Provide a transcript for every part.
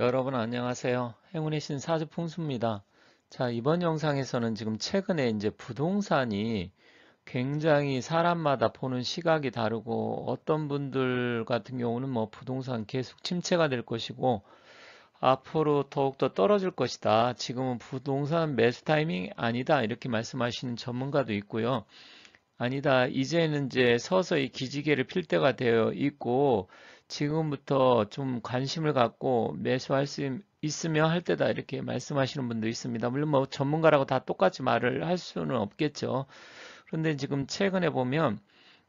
여러분 안녕하세요. 행운의 신 사주 풍수입니다. 자, 이번 영상에서는 지금 최근에 이제 부동산이 굉장히 사람마다 보는 시각이 다르고 어떤 분들 같은 경우는 뭐 부동산 계속 침체가 될 것이고 앞으로 더욱더 떨어질 것이다. 지금은 부동산 매수 타이밍 아니다. 이렇게 말씀하시는 전문가도 있고요. 아니다. 이제는 이제 서서히 기지개를 필 때가 되어 있고 지금부터 좀 관심을 갖고 매수할 수 있으며 할 때다 이렇게 말씀하시는 분도 있습니다. 물론 뭐 전문가라고 다 똑같이 말을 할 수는 없겠죠. 그런데 지금 최근에 보면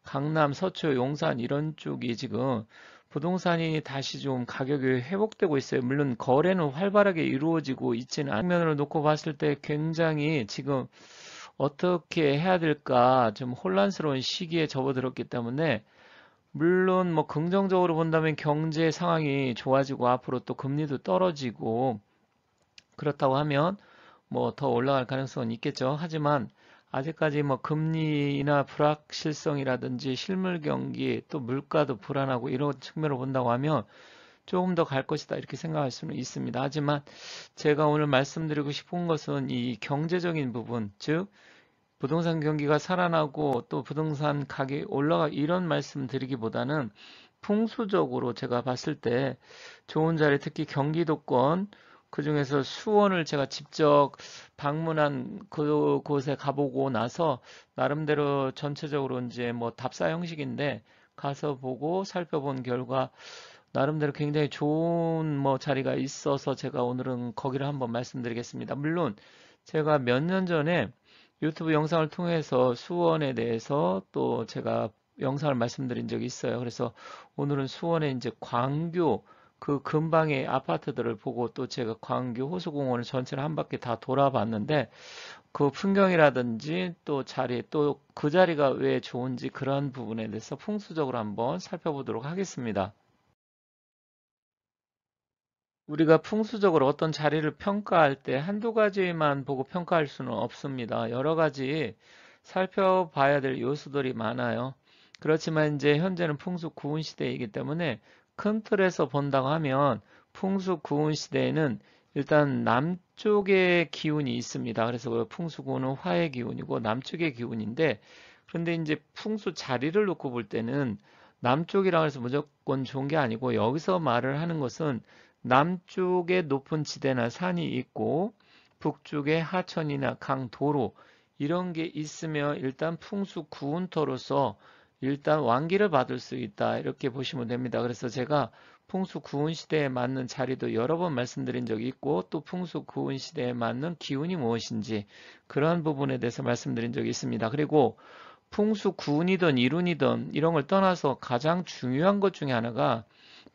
강남, 서초, 용산 이런 쪽이 지금 부동산이 다시 좀 가격이 회복되고 있어요. 물론 거래는 활발하게 이루어지고 있지는 않은 면을 놓고 봤을 때 굉장히 지금 어떻게 해야 될까 좀 혼란스러운 시기에 접어들었기 때문에 물론 뭐 긍정적으로 본다면 경제 상황이 좋아지고 앞으로 또 금리도 떨어지고 그렇다고 하면 뭐 더 올라갈 가능성은 있겠죠. 하지만 아직까지 뭐 금리나 불확실성이라든지 실물 경기 또 물가도 불안하고 이런 측면을 본다고 하면 조금 더 갈 것이다 이렇게 생각할 수는 있습니다. 하지만 제가 오늘 말씀드리고 싶은 것은 이 경제적인 부분 즉 부동산 경기가 살아나고 또 부동산 가격이 올라가 이런 말씀 드리기보다는 풍수적으로 제가 봤을 때 좋은 자리 특히 경기도권 그 중에서 수원을 제가 직접 방문한 그 곳에 가보고 나서 나름대로 전체적으로 이제 뭐 답사 형식인데 가서 보고 살펴본 결과 나름대로 굉장히 좋은 뭐 자리가 있어서 제가 오늘은 거기를 한번 말씀드리겠습니다. 물론 제가 몇 년 전에 유튜브 영상을 통해서 수원에 대해서 또 제가 영상을 말씀드린 적이 있어요. 그래서 오늘은 수원의 이제 광교 그 근방의 아파트들을 보고 또 제가 광교 호수공원을 전체를 한 바퀴 다 돌아봤는데 그 풍경이라든지 또 자리 또 그 자리가 왜 좋은지 그런 부분에 대해서 풍수적으로 한번 살펴보도록 하겠습니다. 우리가 풍수적으로 어떤 자리를 평가할 때 한두 가지만 보고 평가할 수는 없습니다. 여러 가지 살펴봐야 될 요소들이 많아요. 그렇지만 이제 현재는 풍수 구운 시대이기 때문에 큰 틀에서 본다고 하면 풍수 구운 시대에는 일단 남쪽의 기운이 있습니다. 그래서 그 풍수 구운은 화의 기운이고 남쪽의 기운인데 그런데 이제 풍수 자리를 놓고 볼 때는 남쪽이라 해서 무조건 좋은 게 아니고 여기서 말을 하는 것은 남쪽에 높은 지대나 산이 있고 북쪽에 하천이나 강, 도로 이런 게 있으면 일단 풍수 구운터로서 일단 왕기를 받을 수 있다 이렇게 보시면 됩니다. 그래서 제가 풍수 구운 시대에 맞는 자리도 여러 번 말씀드린 적이 있고 또 풍수 구운 시대에 맞는 기운이 무엇인지 그런 부분에 대해서 말씀드린 적이 있습니다. 그리고 풍수 구운이든 이룬이든 이런 걸 떠나서 가장 중요한 것 중에 하나가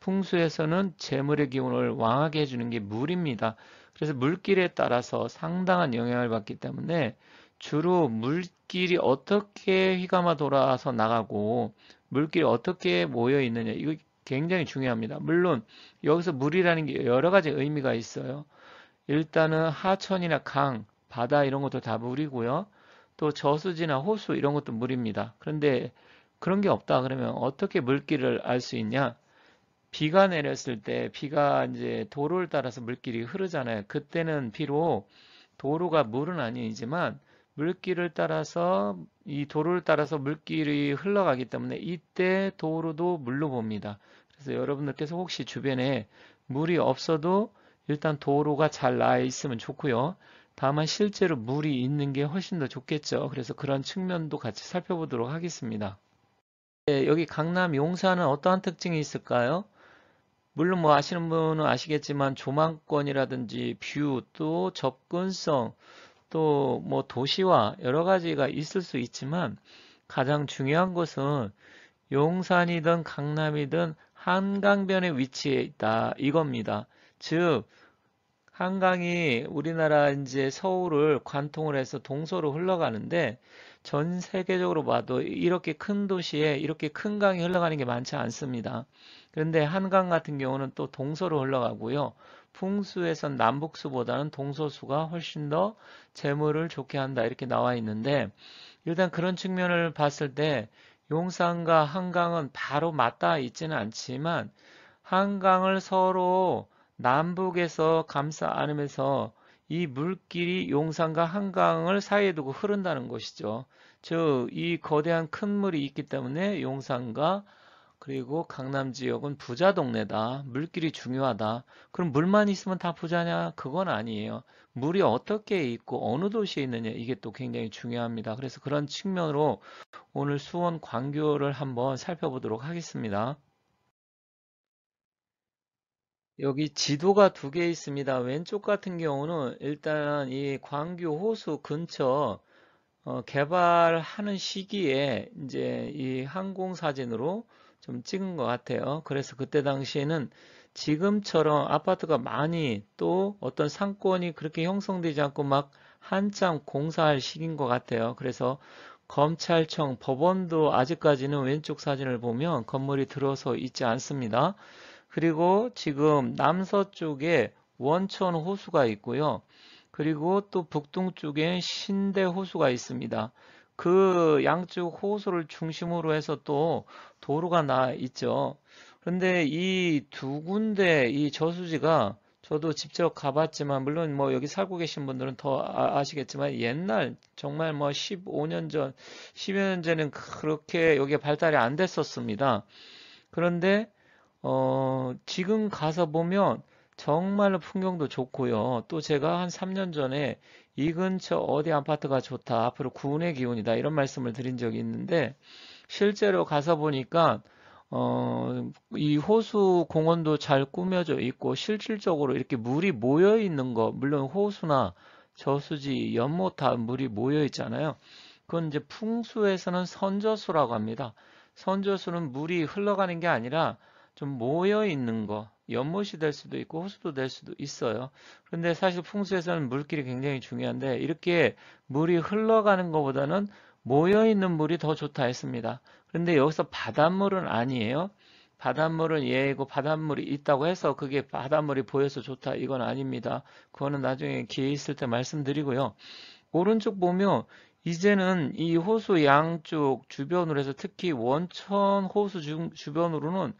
풍수에서는 재물의 기운을 왕하게 해주는 게 물입니다. 그래서 물길에 따라서 상당한 영향을 받기 때문에 주로 물길이 어떻게 휘감아 돌아서 나가고 물길이 어떻게 모여 있느냐 이거 굉장히 중요합니다. 물론 여기서 물이라는 게 여러 가지 의미가 있어요. 일단은 하천이나 강, 바다 이런 것도 다 물이고요. 또 저수지나 호수 이런 것도 물입니다. 그런데 그런 게 없다 그러면 어떻게 물길을 알 수 있냐? 비가 내렸을 때 비가 이제 도로를 따라서 물길이 흐르잖아요. 그때는 비로 도로가 물은 아니지만 물길을 따라서 이 도로를 따라서 물길이 흘러가기 때문에 이때 도로도 물로 봅니다. 그래서 여러분들께서 혹시 주변에 물이 없어도 일단 도로가 잘 나 있으면 좋고요. 다만 실제로 물이 있는 게 훨씬 더 좋겠죠. 그래서 그런 측면도 같이 살펴보도록 하겠습니다. 네, 여기 강남 용산은 어떠한 특징이 있을까요? 물론 뭐 아시는 분은 아시겠지만 조망권이라든지 뷰또 접근성 또 뭐 도시화 여러 가지가 있을 수 있지만 가장 중요한 것은 용산이든 강남이든 한강변에위치해 있다 이겁니다. 즉 한강이 우리나라 이제 서울을 관통을 해서 동서로 흘러가는데 전 세계적으로 봐도 이렇게 큰 도시에 이렇게 큰 강이 흘러가는 게 많지 않습니다. 그런데 한강 같은 경우는 또 동서로 흘러가고요. 풍수에선 남북수보다는 동서수가 훨씬 더 재물을 좋게 한다 이렇게 나와 있는데 일단 그런 측면을 봤을 때 용산과 한강은 바로 맞닿아 있지는 않지만 한강을 서로 남북에서 감싸 안으면서 이 물길이 용산과 한강을 사이에 두고 흐른다는 것이죠. 즉, 이 거대한 큰 물이 있기 때문에 용산과 그리고 강남 지역은 부자 동네다. 물길이 중요하다. 그럼 물만 있으면 다 부자냐? 그건 아니에요. 물이 어떻게 있고 어느 도시에 있느냐 이게 또 굉장히 중요합니다. 그래서 그런 측면으로 오늘 수원 광교를 한번 살펴보도록 하겠습니다. 여기 지도가 두 개 있습니다. 왼쪽 같은 경우는 일단 이 광교 호수 근처 어, 개발하는 시기에 이제 이 항공 사진으로 좀 찍은 것 같아요. 그래서 그때 당시에는 지금처럼 아파트가 많이 또 어떤 상권이 그렇게 형성되지 않고 막 한참 공사할 시기인 것 같아요. 그래서 검찰청, 법원도 아직까지는 왼쪽 사진을 보면 건물이 들어서 있지 않습니다. 그리고 지금 남서쪽에 원천 호수가 있고요. 그리고 또북동쪽에 신대 호수가 있습니다. 그 양쪽 호수를 중심으로 해서 또 도로가 나 있죠. 그런데 이 두 군데 이 저수지가 저도 직접 가봤지만 물론 뭐 여기 살고 계신 분들은 더 아, 시겠지만 옛날 정말 뭐 15년 전 10여 년 전에는 그렇게 여기가 발달이 안 됐었습니다. 그런데 어, 지금 가서 보면 정말로 풍경도 좋고요. 또 제가 한 3년 전에 이 근처 어디 아파트가 좋다. 앞으로 구운의 기운이다. 이런 말씀을 드린 적이 있는데 실제로 가서 보니까 어, 이 호수 공원도 잘 꾸며져 있고 실질적으로 이렇게 물이 모여 있는 거 물론 호수나 저수지, 연못다 물이 모여 있잖아요. 그건 이제 풍수에서는 선저수라고 합니다. 선저수는 물이 흘러가는 게 아니라 좀 모여 있는 거 연못이 될 수도 있고 호수도 될 수도 있어요. 근데 사실 풍수에서는 물길이 굉장히 중요한데 이렇게 물이 흘러가는 것보다는 모여 있는 물이 더 좋다 했습니다. 근데 여기서 바닷물은 아니에요. 바닷물은 예이고 바닷물이 있다고 해서 그게 바닷물이 보여서 좋다 이건 아닙니다. 그거는 나중에 기회 있을 때 말씀드리고요. 오른쪽 보면 이제는 이 호수 양쪽 주변으로 해서 특히 원천 호수 주, 변으로는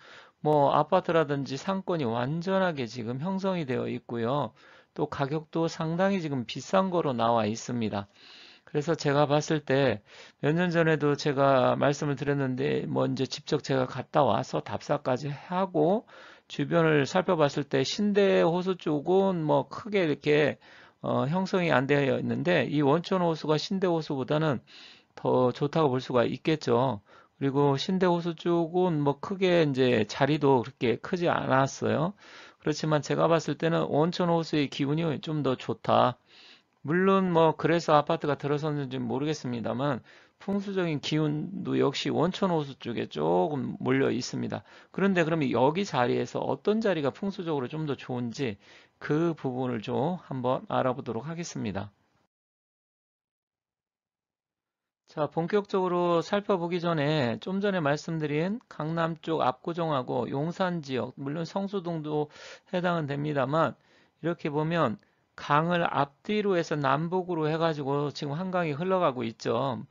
뭐 아파트라든지 상권이 완전하게 지금 형성이 되어 있고요. 또 가격도 상당히 지금 비싼 거로 나와 있습니다. 그래서 제가 봤을 때 몇 년 전에도 제가 말씀을 드렸는데 먼저 뭐 직접 제가 갔다 와서 답사까지 하고 주변을 살펴봤을 때 신대 호수 쪽은 뭐 크게 이렇게 어, 형성이 안 되어 있는데 이 원천 호수가 신대 호수보다는 더 좋다고 볼 수가 있겠죠. 그리고 신대호수 쪽은 뭐 크게 이제 자리도 그렇게 크지 않았어요. 그렇지만 제가 봤을 때는 온천호수의 기운이 좀 더 좋다. 물론 뭐 그래서 아파트가 들어섰는지 모르겠습니다만 풍수적인 기운도 역시 원천호수 쪽에 조금 몰려 있습니다. 그런데 그러면 여기 자리에서 어떤 자리가 풍수적으로 좀 더 좋은지 그 부분을 좀 한번 알아보도록 하겠습니다. 자, 본격적으로 살펴보기 전에 좀 전에 말씀드린 강남 쪽 압구정하고 용산 지역, 물론 성수동도 해당은 됩니다만 이렇게 보면 강을 앞뒤로 해서 남북으로 해가지고 지금 한강이 흘러가고 있죠.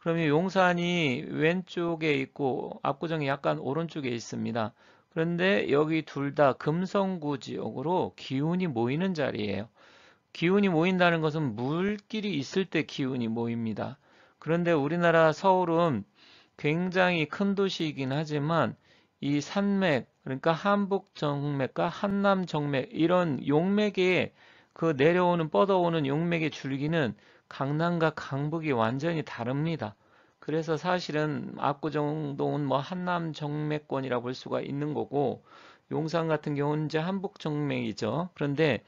그러면 용산이 왼쪽에 있고 압구정이 약간 오른쪽에 있습니다. 그런데 여기 둘 다 금성구 지역으로 기운이 모이는 자리예요. 기운이 모인다는 것은 물길이 있을 때 기운이 모입니다. 그런데 우리나라 서울은 굉장히 큰 도시이긴 하지만 이 산맥, 그러니까 한북 정맥과 한남 정맥 이런 용맥이 그 내려오는 뻗어오는 용맥의 줄기는 강남과 강북이 완전히 다릅니다. 그래서 사실은 압구정동은 뭐 한남 정맥권이라고 볼 수가 있는 거고 용산 같은 경우는 이제 한북 정맥이죠. 그런데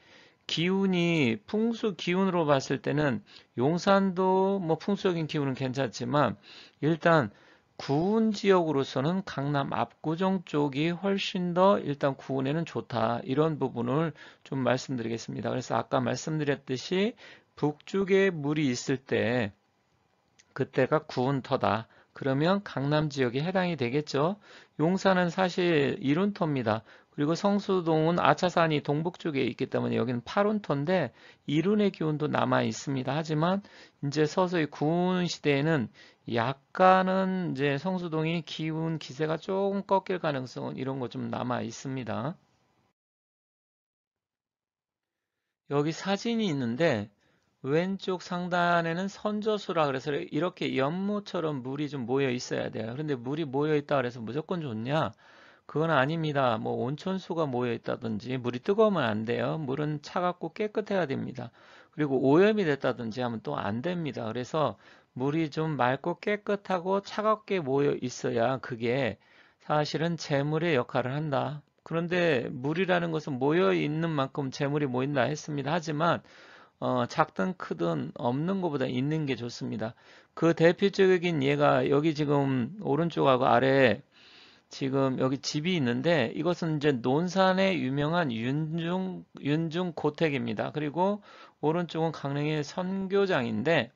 기운이 풍수 기운으로 봤을 때는 용산도 뭐 풍수적인 기운은 괜찮지만 일단 구운 지역으로서는 강남 압구정 쪽이 훨씬 더 일단 구운에는 좋다 이런 부분을 좀 말씀드리겠습니다. 그래서 아까 말씀드렸듯이 북쪽에 물이 있을 때 그때가 구운 터다. 그러면 강남 지역에 해당이 되겠죠. 용산은 사실 이룬터입니다. 그리고 성수동은 아차산이 동북쪽에 있기 때문에 여기는 8온터인데 이룬의 기운도 남아 있습니다. 하지만 이제 서서히 구운 시대에는 약간은 이제 성수동이 기운 기세가 조금 꺾일 가능성은 이런 것 좀 남아 있습니다. 여기 사진이 있는데 왼쪽 상단에는 선저수라 그래서 이렇게 연못처럼 물이 좀 모여 있어야 돼요. 그런데 물이 모여 있다 그래서 무조건 좋냐? 그건 아닙니다. 뭐 온천수가 모여 있다든지 물이 뜨거우면 안 돼요. 물은 차갑고 깨끗해야 됩니다. 그리고 오염이 됐다든지 하면 또 안 됩니다. 그래서 물이 좀 맑고 깨끗하고 차갑게 모여 있어야 그게 사실은 재물의 역할을 한다. 그런데 물이라는 것은 모여 있는 만큼 재물이 모인다 했습니다. 하지만 어, 작든 크든 없는 것보다 있는 게 좋습니다. 그 대표적인 예가 여기 지금 오른쪽하고 아래 지금 여기 집이 있는데 이것은 이제 논산의 유명한 윤중 윤중 고택입니다. 그리고 오른쪽은 강릉의 선교장인데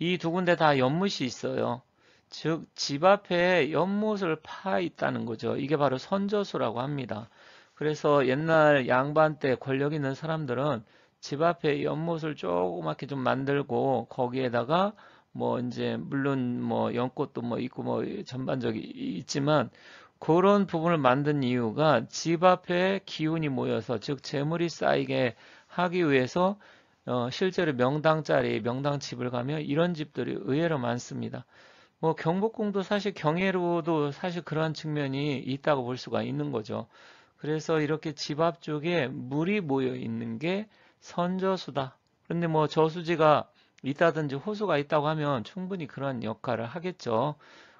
이 두 군데 다 연못이 있어요. 즉 집 앞에 연못을 파 있다는 거죠. 이게 바로 선저수라고 합니다. 그래서 옛날 양반 때 권력 있는 사람들은 집 앞에 연못을 조그맣게 좀 만들고 거기에다가 뭐 이제 물론 뭐 연꽃도 뭐 있고 뭐 전반적이 있지만 그런 부분을 만든 이유가 집 앞에 기운이 모여서 즉 재물이 쌓이게 하기 위해서 어, 실제로 명당 짜리 명당 집을 가면 이런 집들이 의외로 많습니다. 뭐 경복궁도 사실 경해로도 사실 그러한 측면이 있다고 볼 수가 있는 거죠. 그래서 이렇게 집 앞쪽에 물이 모여 있는 게 선저수다. 그런데 뭐 저수지가 있다든지 호수가 있다고 하면 충분히 그런 역할을 하겠죠.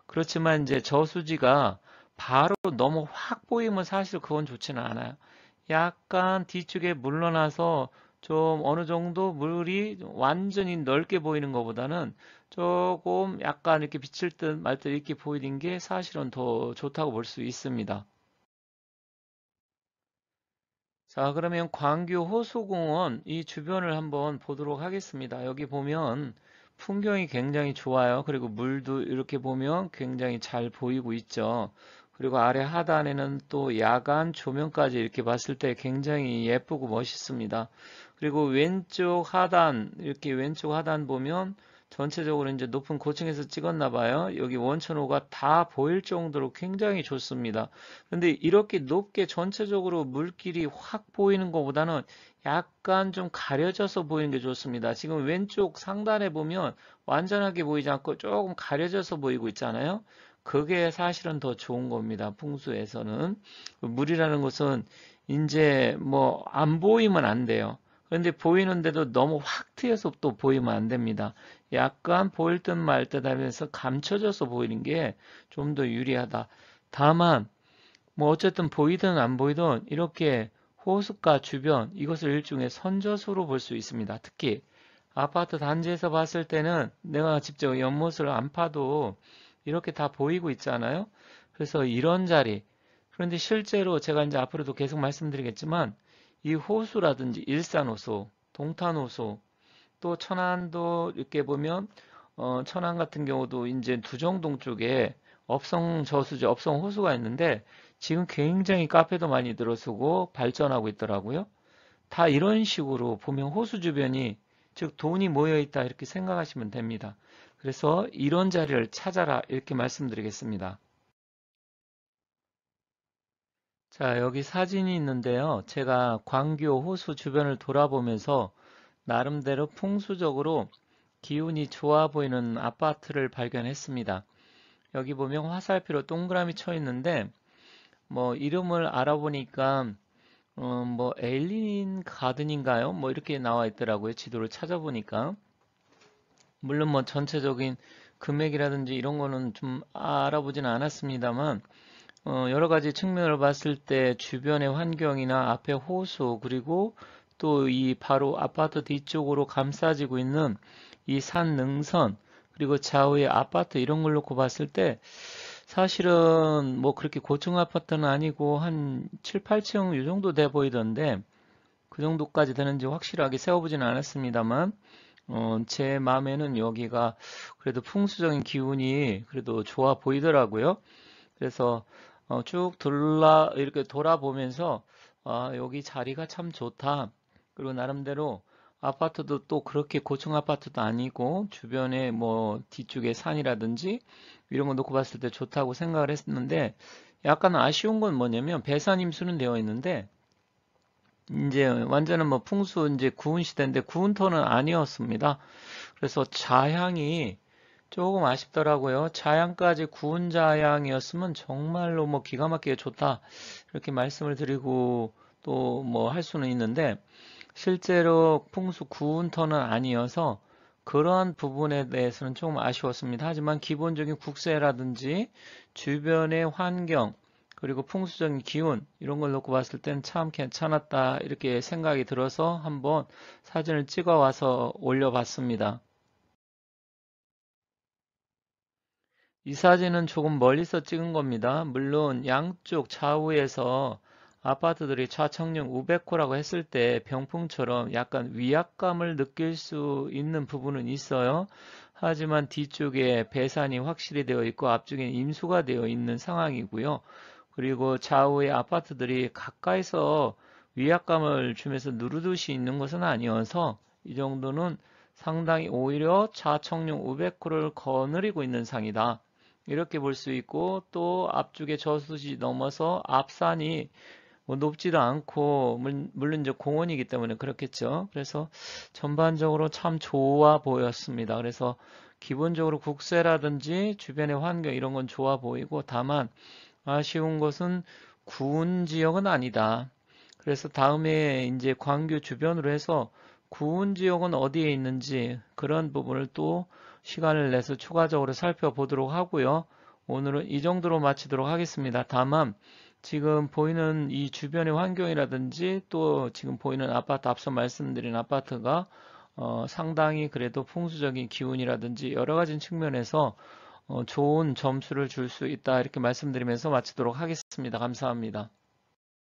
그렇지만 이제 저수지가 바로 너무 확 보이면 사실 그건 좋지는 않아요. 약간 뒤쪽에 물러나서 좀 어느 정도 물이 완전히 넓게 보이는 것보다는 조금 약간 이렇게 비칠 듯 말듯 이렇게 보이는 게 사실은 더 좋다고 볼 수 있습니다. 자, 아, 그러면 광교 호수공원 이 주변을 한번 보도록 하겠습니다. 여기 보면 풍경이 굉장히 좋아요. 그리고 물도 이렇게 보면 굉장히 잘 보이고 있죠. 그리고 아래 하단에는 또 야간 조명까지 이렇게 봤을 때 굉장히 예쁘고 멋있습니다. 그리고 왼쪽 하단, 이렇게 왼쪽 하단 보면 전체적으로 이제 높은 고층에서 찍었나 봐요. 여기 원천호가 다 보일 정도로 굉장히 좋습니다. 근데 이렇게 높게 전체적으로 물길이 확 보이는 것보다는 약간 좀 가려져서 보이는 게 좋습니다. 지금 왼쪽 상단에 보면 완전하게 보이지 않고 조금 가려져서 보이고 있잖아요. 그게 사실은 더 좋은 겁니다. 풍수에서는. 물이라는 것은 이제 뭐 안 보이면 안 돼요. 그런데 보이는데도 너무 확 트여서 또 보이면 안 됩니다. 약간 보일 듯 말 듯 하면서 감춰져서 보이는 게 좀 더 유리하다. 다만 뭐 어쨌든 보이든 안 보이든 이렇게 호숫가 주변 이것을 일종의 선저수로 볼 수 있습니다. 특히 아파트 단지에서 봤을 때는 내가 직접 연못을 안 파도 이렇게 다 보이고 있잖아요. 그래서 이런 자리 그런데 실제로 제가 이제 앞으로도 계속 말씀드리겠지만 이 호수라든지 일산호수, 동탄호수 또 천안도 이렇게 보면 어, 천안 같은 경우도 이제 두정동 쪽에 업성 저수지, 업성 호수가 있는데 지금 굉장히 카페도 많이 들어서고 발전하고 있더라고요. 다 이런 식으로 보면 호수 주변이 즉 돈이 모여 있다 이렇게 생각하시면 됩니다. 그래서 이런 자리를 찾아라 이렇게 말씀드리겠습니다. 자 여기 사진이 있는데요. 제가 광교 호수 주변을 돌아보면서 나름대로 풍수적으로 기운이 좋아 보이는 아파트를 발견했습니다. 여기 보면 화살표로 동그라미 쳐 있는데 뭐 이름을 알아보니까 음뭐 어, 엘린 가든인가요? 뭐 이렇게 나와 있더라고요. 지도를 찾아보니까 물론 뭐 전체적인 금액이라든지 이런 거는 좀 알아보진 않았습니다만 어 여러 가지 측면을 봤을 때 주변의 환경이나 앞에 호수 그리고 또이 바로 아파트 뒤쪽으로 감싸지고 있는 이 산 능선 그리고 좌우의 아파트 이런 걸 놓고 봤을 때 사실은 뭐 그렇게 고층 아파트는 아니고 한 7, 8층 이 정도 돼 보이던데 그 정도까지 되는지 확실하게 세워보지는 않았습니다만 어, 제 마음에는 여기가 그래도 풍수적인 기운이 그래도 좋아 보이더라고요. 그래서 어, 쭉둘라 이렇게 돌아보면서 아, 여기 자리가 참 좋다. 그리고 나름대로 아파트도 또 그렇게 고층 아파트도 아니고 주변에 뭐 뒤쪽에 산이라든지 이런 거 놓고 봤을 때 좋다고 생각을 했었는데 약간 아쉬운 건 뭐냐면 배산 임수는 되어 있는데 이제 완전한 뭐 풍수 이제 구운 시대인데 구운 터는 아니었습니다. 그래서 자향이 조금 아쉽더라고요. 자양까지 구운 자양이었으면 정말로 뭐 기가 막히게 좋다. 이렇게 말씀을 드리고 또 뭐 할 수는 있는데 실제로 풍수 구운터는 아니어서 그러한 부분에 대해서는 조금 아쉬웠습니다. 하지만 기본적인 국세라든지 주변의 환경 그리고 풍수적인 기운 이런 걸 놓고 봤을 때는 참 괜찮았다 이렇게 생각이 들어서 한번 사진을 찍어 와서 올려봤습니다. 이 사진은 조금 멀리서 찍은 겁니다. 물론 양쪽 좌우에서 아파트들이 좌청량 우백호라고 했을 때 병풍처럼 약간 위압감을 느낄 수 있는 부분은 있어요. 하지만 뒤쪽에 배산이 확실히 되어 있고 앞쪽에 임수가 되어 있는 상황이고요. 그리고 좌우의 아파트들이 가까이서 위압감을 주면서 누르듯이 있는 것은 아니어서 이 정도는 상당히 오히려 좌청룡 500호를 거느리고 있는 상이다. 이렇게 볼 수 있고 또 앞쪽에 저수지 넘어서 앞산이 뭐 높지도 않고 물론 이제 공원이기 때문에 그렇겠죠. 그래서 전반적으로 참 좋아 보였습니다. 그래서 기본적으로 국세라든지 주변의 환경 이런 건 좋아 보이고 다만 아쉬운 것은 구운 지역은 아니다. 그래서 다음에 이제 광교 주변으로 해서 구운 지역은 어디에 있는지 그런 부분을 또 시간을 내서 추가적으로 살펴보도록 하고요. 오늘은 이 정도로 마치도록 하겠습니다. 다만 지금 보이는 이 주변의 환경이라든지 또 지금 보이는 아파트 앞서 말씀드린 아파트가 어, 상당히 그래도 풍수적인 기운이라든지 여러 가지 측면에서 어, 좋은 점수를 줄 수 있다 이렇게 말씀드리면서 마치도록 하겠습니다. 감사합니다.